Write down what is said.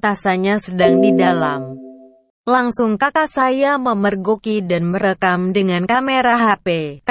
Tasanya sedang di dalam. Langsung kakak saya memergoki dan merekam dengan kamera HP.